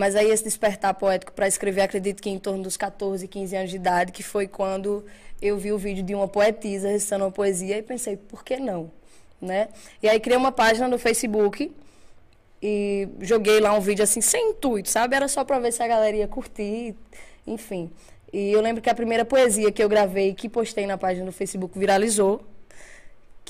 Mas aí esse despertar poético para escrever, acredito que em torno dos 14, 15 anos de idade, que foi quando eu vi o vídeo de uma poetisa recitando uma poesia e pensei, por que não? Né? E aí criei uma página no Facebook e joguei lá um vídeo assim sem intuito, sabe? Era só para ver se a galera ia curtir, enfim. E eu lembro que a primeira poesia que eu gravei, que postei na página do Facebook, viralizou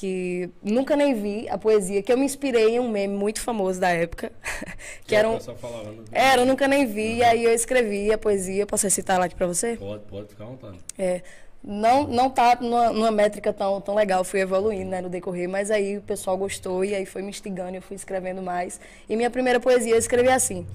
que nunca nem vi a poesia, que eu me inspirei em um meme muito famoso da época. que, que era um... falava, né? é, Era, eu nunca nem vi, uhum. e aí eu escrevi a poesia. Posso recitar lá aqui pra você? Pode, pode, ficar à vontade. É. Não, não tá numa, numa, métrica tão, tão legal, fui evoluindo né, no decorrer, mas aí o pessoal gostou e aí foi me instigando, eu fui escrevendo mais. E minha primeira poesia eu escrevi assim: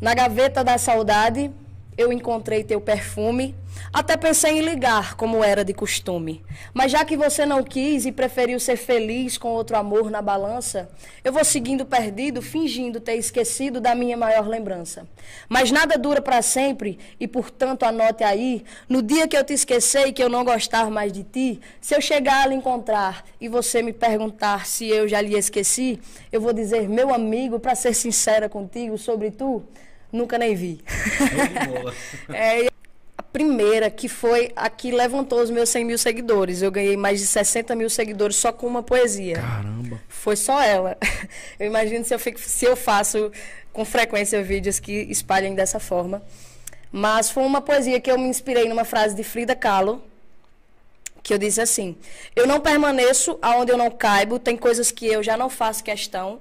Na gaveta da saudade eu encontrei teu perfume. Até pensei em ligar, como era de costume. Mas já que você não quis e preferiu ser feliz com outro amor na balança, eu vou seguindo perdido, fingindo ter esquecido da minha maior lembrança. Mas nada dura para sempre e, portanto, anote aí: no dia que eu te esquecer e que eu não gostar mais de ti, se eu chegar a lhe encontrar e você me perguntar se eu já lhe esqueci, eu vou dizer, meu amigo, para ser sincera contigo sobre tu nunca nem vi. é, a primeira que foi a que levantou os meus 100 mil seguidores. Eu ganhei mais de 60 mil seguidores só com uma poesia. Caramba! Foi só ela. Eu imagino se eu, fico, se eu faço com frequência vídeos que espalhem dessa forma. Mas foi uma poesia que eu me inspirei numa frase de Frida Kahlo, que eu disse assim: eu não permaneço aonde eu não caibo, tem coisas que eu já não faço questão.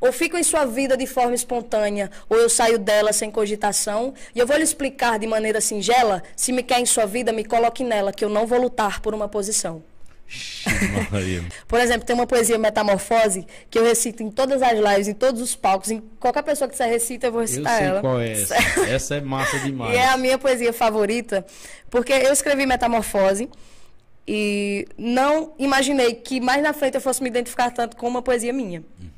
Ou fico em sua vida de forma espontânea, ou eu saio dela sem cogitação. E eu vou lhe explicar de maneira singela: se me quer em sua vida, me coloque nela, que eu não vou lutar por uma posição. Por exemplo, tem uma poesia Metamorfose que eu recito em todas as lives, em todos os palcos, em qualquer pessoa que você recita, eu vou recitar eu sei ela. Qual é essa? essa é massa demais. E é a minha poesia favorita, porque eu escrevi Metamorfose e não imaginei que mais na frente eu fosse me identificar tanto com uma poesia minha. Uhum.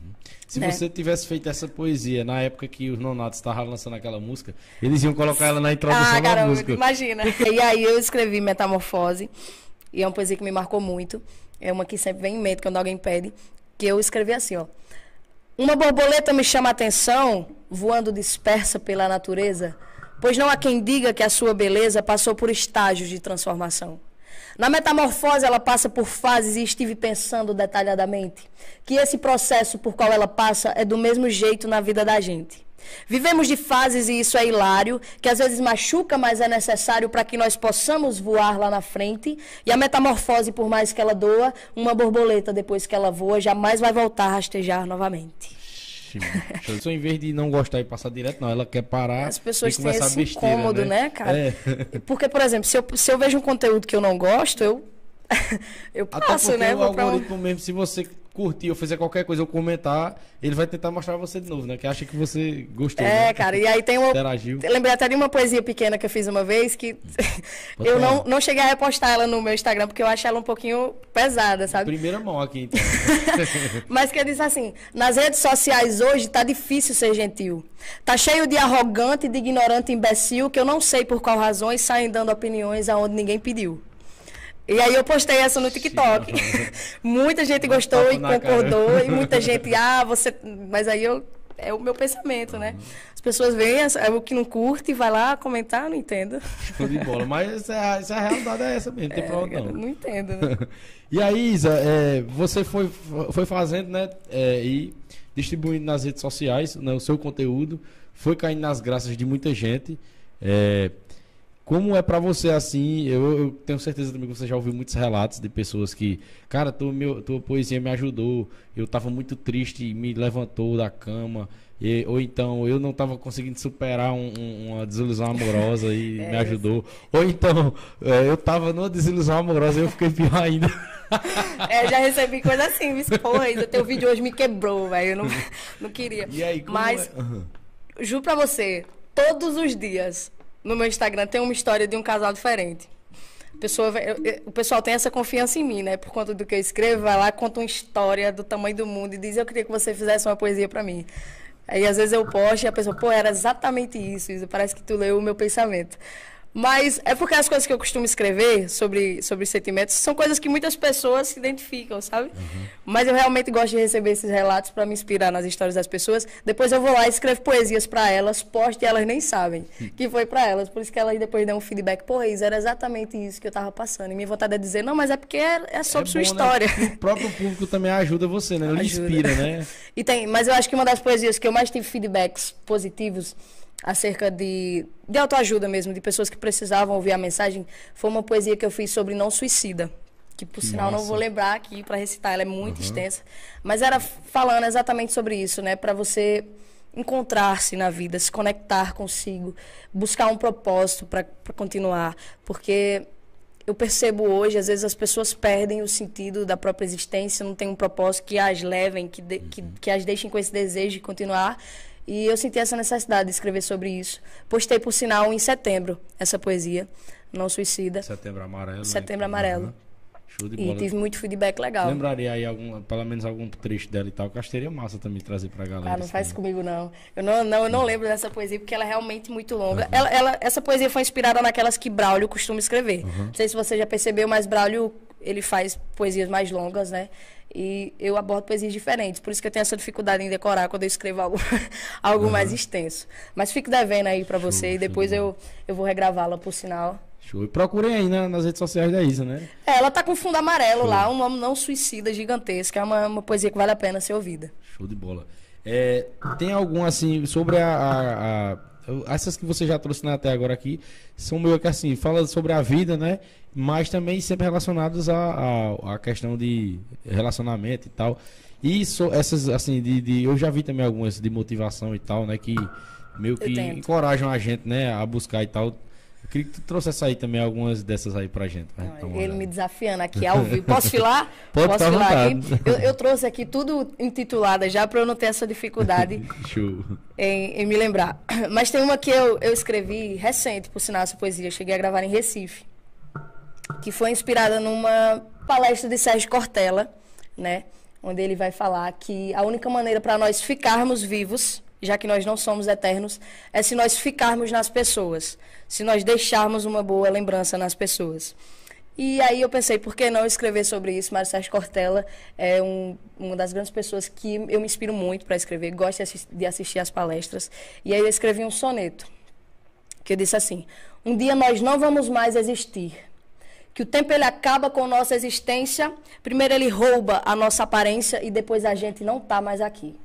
Se né? você tivesse feito essa poesia na época que os nonatos estavam lançando aquela música, eles iam colocar ela na introdução ah, da caramba, música. imagina. e aí eu escrevi Metamorfose, e é uma poesia que me marcou muito. É uma que sempre vem em mente quando alguém pede, que eu escrevi assim, ó. Uma borboleta me chama a atenção, voando dispersa pela natureza, pois não há quem diga que a sua beleza passou por estágios de transformação. Na metamorfose, ela passa por fases e estive pensando detalhadamente que esse processo por qual ela passa é do mesmo jeito na vida da gente. Vivemos de fases e isso é hilário, que às vezes machuca, mas é necessário para que nós possamos voar lá na frente. E a metamorfose, por mais que ela doa, uma borboleta depois que ela voa jamais vai voltar a rastejar novamente. Vixe, em vez de não gostar e passar direto, não, ela quer parar. As pessoas têm esse besteira, incômodo, né, né cara? É. Porque, por exemplo, se eu, se eu vejo um conteúdo que eu não gosto, eu eu passo, Até né? O algoritmo pra... mesmo, se você curtir ou fizer qualquer coisa ou comentar, ele vai tentar mostrar você de novo, né? Que acha que você gostou. É, né? cara, e aí tem uma. Interagiu. Lembrei até de uma poesia pequena que eu fiz uma vez que eu não, não cheguei a repostar ela no meu Instagram, porque eu achei ela um pouquinho pesada, sabe? Primeira mão aqui, então. Mas que eu disse assim: nas redes sociais hoje tá difícil ser gentil. Tá cheio de arrogante, de ignorante imbecil que eu não sei por qual razões saem dando opiniões aonde ninguém pediu. E aí eu postei essa no TikTok. Sim, muita gente gostou e concordou, cara. e muita gente, ah, você. Mas aí eu. É o meu pensamento, uhum. né? As pessoas veem é o que não curte, vai lá comentar, não entendo. Show de bola. Mas essa, é essa é realidade é essa mesmo, não tem é, problema não. Não entendo. Né? e aí, Isa, é, você foi, foi fazendo, né? É, e distribuindo nas redes sociais né, o seu conteúdo, foi caindo nas graças de muita gente. É, como é para você assim? Eu, eu, tenho certeza também que você já ouviu muitos relatos de pessoas que, cara, tua, meu, tua poesia me ajudou, eu estava muito triste e me levantou da cama. E, ou então eu não estava conseguindo superar um, um, uma desilusão amorosa e é me ajudou. Ou então é, eu estava numa desilusão amorosa e eu fiquei pior ainda. É, já recebi coisa assim, O Teu vídeo hoje me quebrou, velho. Eu não, não queria. Aí, Mas, é? uhum. juro pra você, todos os dias no meu Instagram tem uma história de um casal diferente. Pessoa, o pessoal tem essa confiança em mim, né? Por conta do que eu escrevo, vai lá, conta uma história do tamanho do mundo e diz: Eu queria que você fizesse uma poesia para mim. Aí às vezes eu posto e a pessoa, pô, era exatamente isso, isso. Parece que tu leu o meu pensamento. Mas é porque as coisas que eu costumo escrever sobre, sobre sentimentos são coisas que muitas pessoas se identificam, sabe? Uhum. Mas eu realmente gosto de receber esses relatos para me inspirar nas histórias das pessoas. Depois eu vou lá e escrevo poesias para elas, posto e elas nem sabem hum. que foi para elas. Por isso que elas depois dão um feedback. Pô, isso era exatamente isso que eu tava passando. E minha vontade é dizer, não, mas é porque é, é sobre é sua bom, né? história. Né? O próprio público também ajuda você, né? Ele ajuda. inspira, né? E tem, mas eu acho que uma das poesias que eu mais tive feedbacks positivos acerca de, de autoajuda mesmo, de pessoas que precisavam ouvir a mensagem, foi uma poesia que eu fiz sobre não suicida. Que por sinal Nossa. não vou lembrar aqui para recitar, ela é muito uhum. extensa. Mas era falando exatamente sobre isso, né? Para você encontrar-se na vida, se conectar consigo, buscar um propósito para continuar. Porque eu percebo hoje, às vezes as pessoas perdem o sentido da própria existência, não tem um propósito que as levem, que, de, que, uhum. que as deixem com esse desejo de continuar. E eu senti essa necessidade de escrever sobre isso. Postei, por sinal, em setembro, essa poesia, Não Suicida. Setembro Amarelo. Né? Setembro Amarelo. Show de bola. E tive muito feedback legal. Lembraria aí algum, pelo menos algum trecho dela e tal, que acho que seria massa também trazer pra galera. Ah, não assim, faz né? comigo não. Eu não, não, eu não lembro dessa poesia porque ela é realmente muito longa. Uhum. Ela, ela, essa poesia foi inspirada naquelas que Braulio costuma escrever. Uhum. Não sei se você já percebeu, mas Braulio ele faz poesias mais longas, né? E eu abordo poesias diferentes, por isso que eu tenho essa dificuldade em decorar quando eu escrevo algo, algo uhum. mais extenso. Mas fico devendo aí para você show, e depois eu, eu vou regravá-la, por sinal. Show. E procurem aí nas redes sociais da Isa, né? É, ela tá com fundo amarelo show. lá, um nome não suicida gigantesco. É uma, uma poesia que vale a pena ser ouvida. Show de bola. É, tem algum, assim, sobre a, a, a essas que você já trouxe né, até agora aqui, são meio que assim, fala sobre a vida, né? Mas também sempre relacionados à a, a, a, questão de relacionamento e tal. E essas, assim, de, de, eu já vi também algumas de motivação e tal, né? Que meio que encorajam a gente, né? A buscar e tal. Queria que tu trouxesse aí também algumas dessas aí pra gente. Pra gente ele me desafiando aqui ao vivo. Posso filar? Pode Posso tá filar vontade. aqui? Eu, eu, trouxe aqui tudo intitulada já para eu não ter essa dificuldade em, em, me lembrar. Mas tem uma que eu, eu escrevi recente, por sinal, essa poesia. Eu cheguei a gravar em Recife. Que foi inspirada numa palestra de Sérgio Cortella, né? Onde ele vai falar que a única maneira para nós ficarmos vivos já que nós não somos eternos, é se nós ficarmos nas pessoas, se nós deixarmos uma boa lembrança nas pessoas. E aí eu pensei, por que não escrever sobre isso? Marcelo Cortella é um, uma das grandes pessoas que eu me inspiro muito para escrever, gosto de, assistir, as às palestras. E aí eu escrevi um soneto, que eu disse assim, um dia nós não vamos mais existir, que o tempo ele acaba com nossa existência, primeiro ele rouba a nossa aparência e depois a gente não está mais aqui.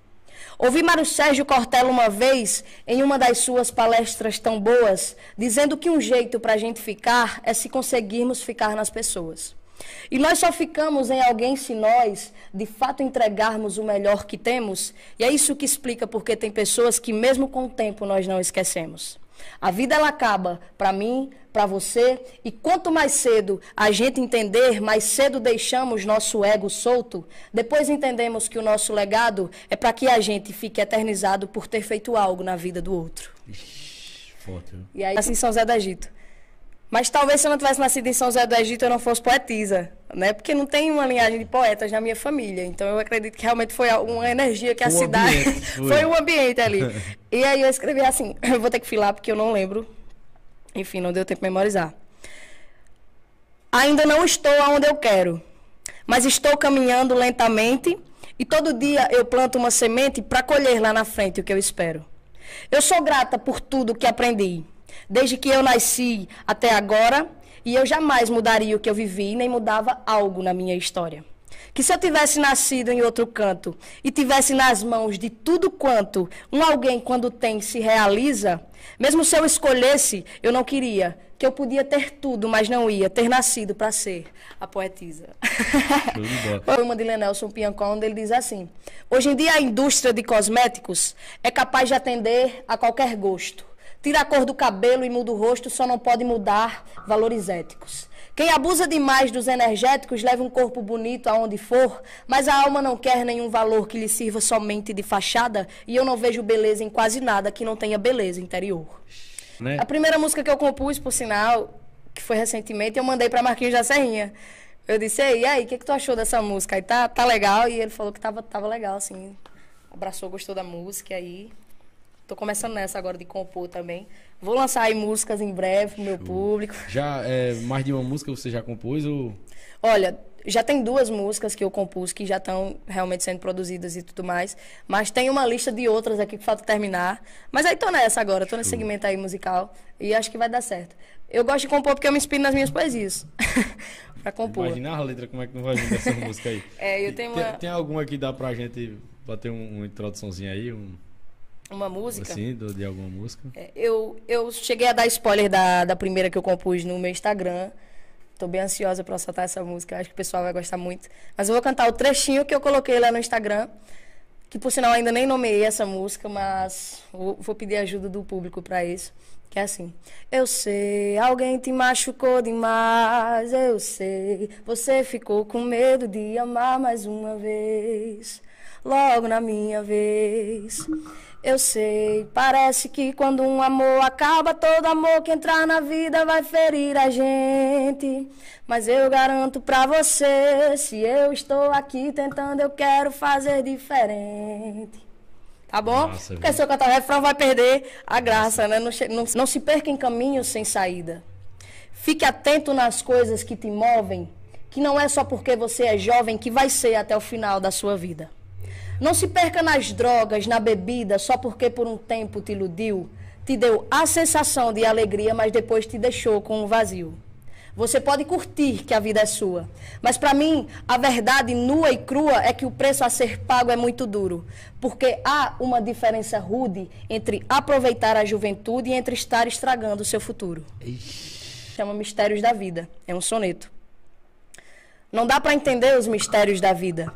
Ouvi Mário Sérgio Cortella uma vez, em uma das suas palestras tão boas, dizendo que um jeito para a gente ficar é se conseguirmos ficar nas pessoas. E nós só ficamos em alguém se nós, de fato, entregarmos o melhor que temos. E é isso que explica porque tem pessoas que, mesmo com o tempo, nós não esquecemos. A vida ela acaba para mim, para você, e quanto mais cedo a gente entender, mais cedo deixamos nosso ego solto, depois entendemos que o nosso legado é para que a gente fique eternizado por ter feito algo na vida do outro. Ixi, foda. E aí, assim São Zé do Egito. Mas talvez se eu não tivesse nascido em São José do Egito, eu não fosse poetisa, né? Porque não tem uma linhagem de poetas na minha família. Então eu acredito que realmente foi uma energia que a o cidade. Ambiente, foi. foi o um ambiente ali. e aí eu escrevi assim: eu vou ter que filar porque eu não lembro. Enfim, não deu tempo de memorizar. Ainda não estou aonde eu quero, mas estou caminhando lentamente e todo dia eu planto uma semente para colher lá na frente o que eu espero. Eu sou grata por tudo que aprendi desde que eu nasci até agora, e eu jamais mudaria o que eu vivi, nem mudava algo na minha história. Que se eu tivesse nascido em outro canto e tivesse nas mãos de tudo quanto um alguém quando tem se realiza, mesmo se eu escolhesse, eu não queria, que eu podia ter tudo, mas não ia ter nascido para ser a poetisa. Foi uma de Lenelson Piancó onde ele diz assim: Hoje em dia a indústria de cosméticos é capaz de atender a qualquer gosto Tira a cor do cabelo e muda o rosto, só não pode mudar valores éticos. Quem abusa demais dos energéticos leva um corpo bonito aonde for, mas a alma não quer nenhum valor que lhe sirva somente de fachada, e eu não vejo beleza em quase nada que não tenha beleza interior. Né? A primeira música que eu compus, por sinal, que foi recentemente, eu mandei para Marquinhos da Serrinha. Eu disse, e aí, o que, é que tu achou dessa música? Aí tá, tá legal? E ele falou que tava, tava legal, assim. Abraçou, gostou da música, aí Tô começando nessa agora de compor também. Vou lançar aí músicas em breve pro meu Show. público. Já é, mais de uma música você já compôs ou? Olha, já tem duas músicas que eu compus que já estão realmente sendo produzidas e tudo mais, mas tem uma lista de outras aqui que falta terminar. Mas aí tô nessa agora, tô Show. nesse segmento aí musical e acho que vai dar certo. Eu gosto de compor porque eu me inspiro nas minhas poesias. pra compor. Imagina a letra como é que não vai vir dessa música aí. É, eu tenho uma... tem, tem alguma que dá pra gente bater um, uma introduçãozinha aí, um uma música? Sim, de alguma música. É, eu, eu cheguei a dar spoiler da, da primeira que eu compus no meu Instagram. Tô bem ansiosa para soltar essa música, acho que o pessoal vai gostar muito. Mas eu vou cantar o trechinho que eu coloquei lá no Instagram, que por sinal ainda nem nomeei essa música, mas vou, vou pedir ajuda do público para isso. Que é assim: Eu sei, alguém te machucou demais, eu sei. Você ficou com medo de amar mais uma vez, logo na minha vez. Eu sei, parece que quando um amor acaba, todo amor que entrar na vida vai ferir a gente. Mas eu garanto pra você, se eu estou aqui tentando, eu quero fazer diferente. Tá bom? Nossa, Porque se eu cantar o refrão, vai perder a graça, né? Não, não, não se perca em caminhos sem saída. Fique atento nas coisas que te movem, que não é só porque você é jovem que vai ser até o final da sua vida. Não se perca nas drogas, na bebida, só porque por um tempo te iludiu, te deu a sensação de alegria, mas depois te deixou com um vazio. Você pode curtir que a vida é sua, mas para mim a verdade nua e crua é que o preço a ser pago é muito duro, porque há uma diferença rude entre aproveitar a juventude e entre estar estragando o seu futuro. Ixi. Chama Mistérios da Vida, é um soneto. Não dá para entender os mistérios da vida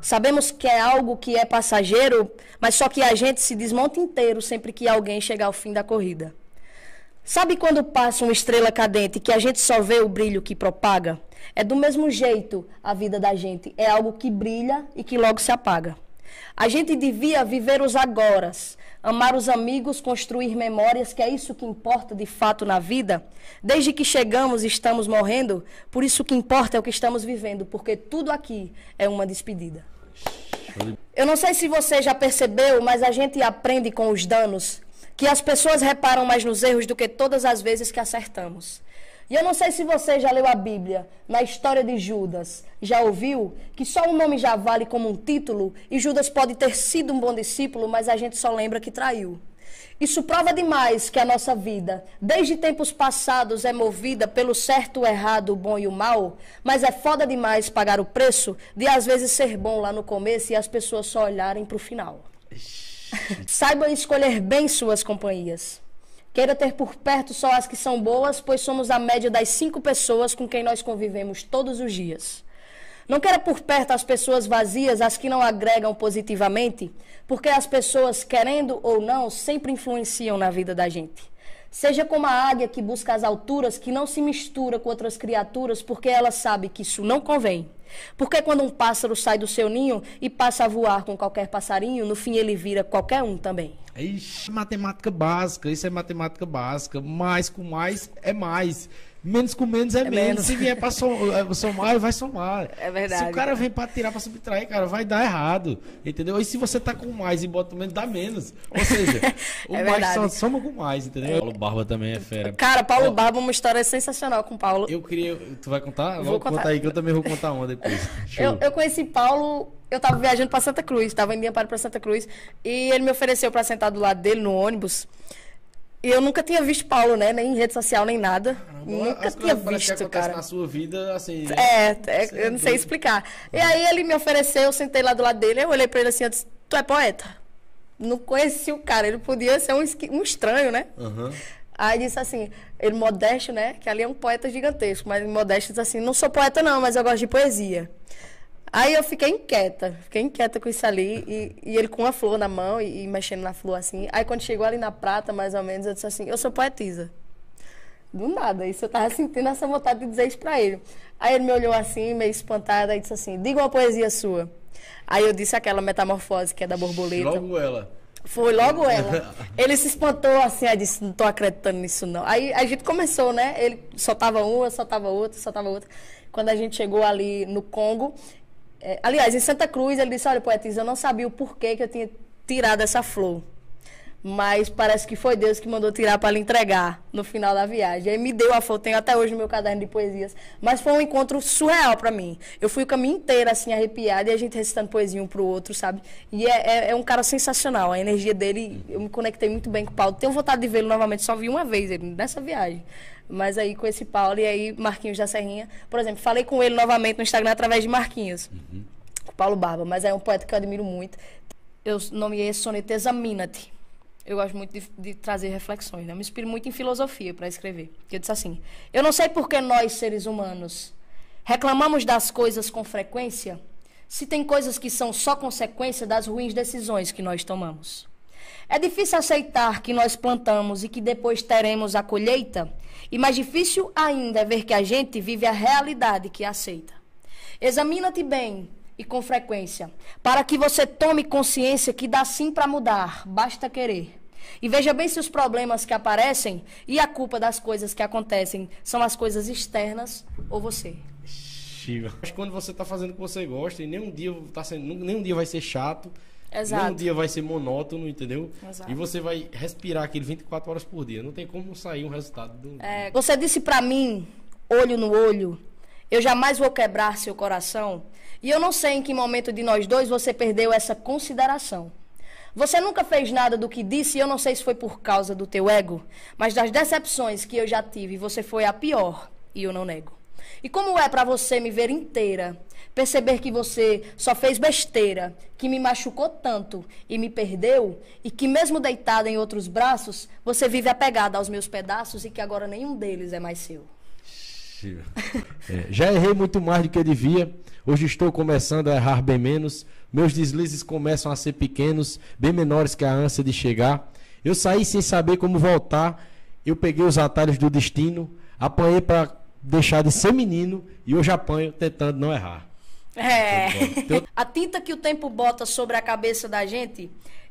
Sabemos que é algo que é passageiro, mas só que a gente se desmonta inteiro sempre que alguém chegar ao fim da corrida. Sabe quando passa uma estrela cadente que a gente só vê o brilho que propaga? É do mesmo jeito a vida da gente, é algo que brilha e que logo se apaga. A gente devia viver os agoras, amar os amigos, construir memórias, que é isso que importa de fato na vida. Desde que chegamos, estamos morrendo, por isso que importa é o que estamos vivendo, porque tudo aqui é uma despedida. Eu não sei se você já percebeu, mas a gente aprende com os danos que as pessoas reparam mais nos erros do que todas as vezes que acertamos. E eu não sei se você já leu a Bíblia, na história de Judas, já ouviu que só um nome já vale como um título e Judas pode ter sido um bom discípulo, mas a gente só lembra que traiu. Isso prova demais que a nossa vida, desde tempos passados, é movida pelo certo, o errado, o bom e o mal, mas é foda demais pagar o preço de às vezes ser bom lá no começo e as pessoas só olharem para o final. Saiba escolher bem suas companhias. Queira ter por perto só as que são boas, pois somos a média das cinco pessoas com quem nós convivemos todos os dias. Não queira por perto as pessoas vazias, as que não agregam positivamente, porque as pessoas, querendo ou não, sempre influenciam na vida da gente. Seja como a águia que busca as alturas, que não se mistura com outras criaturas, porque ela sabe que isso não convém. Por que quando um pássaro sai do seu ninho e passa a voar com qualquer passarinho, no fim ele vira qualquer um também? Ixi, matemática básica, isso é matemática básica. Mais com mais é mais. Menos com menos é, é menos. menos. Se vier pra eh, somar, vai somar. É verdade. Se o cara vem pra tirar, pra subtrair, cara, vai dar errado. Entendeu? E se você tá com mais e bota menos, dá menos. Ou seja, é o é mais só soma com mais, entendeu? É. Paulo Barba também é fera. Cara, Paulo Barba, uma história sensacional com Paulo. Eu queria. Tu vai contar? Vou contar. aí que eu também vou contar uma depois. eu, eu conheci Paulo eu tava viajando para Santa Cruz, tava indo para Santa Cruz, e ele me ofereceu para sentar do lado dele no ônibus. E eu nunca tinha visto Paulo, né? Nem em rede social, nem nada. Caramba, nunca tinha visto, que cara. na sua vida, assim... É, é, é eu não doido. sei explicar. E aí ele me ofereceu, eu sentei lá do lado dele, eu olhei pra ele assim, eu disse, tu é poeta? Não conheci o cara, ele podia ser um, um estranho, né? Uhum. Aí disse assim, ele modesto, né? Que ali é um poeta gigantesco, mas modesto disse assim, não sou poeta não, mas eu gosto de poesia. Aí eu fiquei inquieta, fiquei inquieta com isso ali, e, e ele com a flor na mão e, e, mexendo na flor assim. Aí quando chegou ali na prata, mais ou menos, eu disse assim: Eu sou poetisa. Do nada, isso eu tava sentindo essa vontade de dizer isso pra ele. Aí ele me olhou assim, meio espantada, e disse assim: Diga uma poesia sua. Aí eu disse aquela metamorfose que é da borboleta. Logo ela. Foi logo ela. Ele se espantou assim, aí disse, não tô acreditando nisso não. Aí a gente começou, né? Ele soltava uma, soltava outra, soltava outra. Quando a gente chegou ali no Congo, é, aliás, em Santa Cruz, ele disse: Olha, poetisa, eu não sabia o porquê que eu tinha tirado essa flor. Mas parece que foi Deus que mandou tirar para lhe entregar no final da viagem. Aí me deu a flor, tenho até hoje no meu caderno de poesias. Mas foi um encontro surreal para mim. Eu fui o caminho inteiro, assim, arrepiada, e a gente recitando poesia um pro outro, sabe? E é, é, é um cara sensacional. A energia dele, eu me conectei muito bem com o Paulo. Tenho vontade de vê-lo novamente, só vi uma vez ele nessa viagem. Mas aí com esse Paulo e aí Marquinhos da Serrinha, por exemplo, falei com ele novamente no Instagram através de Marquinhos. Uhum. O Paulo Barba, mas é um poeta que eu admiro muito. Eu nomeei esse soneto Examina-te. Eu gosto muito de, de, trazer reflexões, né? Eu me inspiro muito em filosofia para escrever. Eu disse assim: Eu não sei por que nós, seres humanos, reclamamos das coisas com frequência, se tem coisas que são só consequência das ruins decisões que nós tomamos. É difícil aceitar que nós plantamos e que depois teremos a colheita, e mais difícil ainda é ver que a gente vive a realidade que aceita. Examina-te bem e com frequência, para que você tome consciência que dá sim para mudar, basta querer. E veja bem se os problemas que aparecem e a culpa das coisas que acontecem são as coisas externas ou você. Mas quando você está fazendo o que você gosta e nem um dia tá sendo, nem um dia vai ser chato, Exato. Nenhum dia vai ser monótono, entendeu? Exato. E você vai respirar aquele 24 horas por dia. Não tem como sair um resultado do. É, você disse para mim, olho no olho, eu jamais vou quebrar seu coração. E eu não sei em que momento de nós dois você perdeu essa consideração. Você nunca fez nada do que disse, e eu não sei se foi por causa do teu ego, mas das decepções que eu já tive, você foi a pior, e eu não nego. E como é para você me ver inteira, perceber que você só fez besteira, que me machucou tanto e me perdeu, e que mesmo deitada em outros braços, você vive apegada aos meus pedaços e que agora nenhum deles é mais seu. É, já errei muito mais do que devia. Hoje estou começando a errar bem menos. Meus deslizes começam a ser pequenos, bem menores que a ânsia de chegar. Eu saí sem saber como voltar. Eu peguei os atalhos do destino, apanhei para deixar de ser menino e hoje apanho tentando não errar. É. Tá a tinta que o tempo bota sobre a cabeça da gente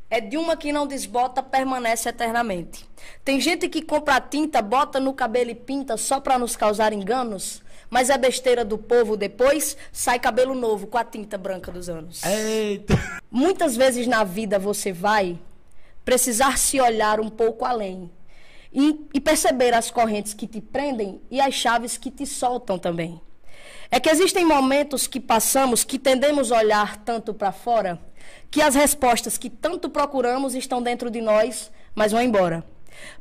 é de uma que não desbota, permanece eternamente. Tem gente que compra tinta, bota no cabelo e pinta só para nos causar enganos. Mas é besteira do povo depois, sai cabelo novo com a tinta branca dos anos. Eita. Muitas vezes na vida você vai precisar se olhar um pouco além e, e perceber as correntes que te prendem e as chaves que te soltam também. É que existem momentos que passamos que tendemos a olhar tanto para fora que as respostas que tanto procuramos estão dentro de nós, mas vão embora.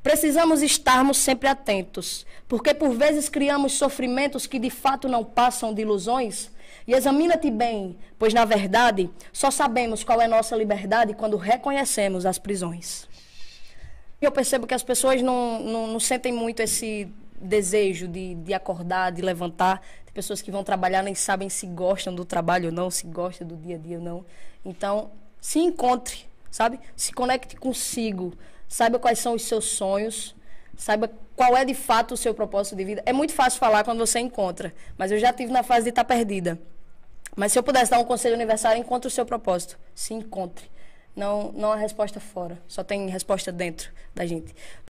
Precisamos estarmos sempre atentos, porque por vezes criamos sofrimentos que de fato não passam de ilusões. E examina-te bem, pois na verdade só sabemos qual é nossa liberdade quando reconhecemos as prisões. Eu percebo que as pessoas não, não, não sentem muito esse desejo de, de acordar, de levantar, pessoas que vão trabalhar nem sabem se gostam do trabalho ou não, se gostam do dia a dia ou não. Então, se encontre, sabe? Se conecte consigo, saiba quais são os seus sonhos, saiba qual é de fato o seu propósito de vida. É muito fácil falar quando você encontra, mas eu já tive na fase de estar tá perdida. Mas se eu pudesse dar um conselho universal, é encontre o seu propósito, se encontre. Não, não há resposta fora, só tem resposta dentro da gente.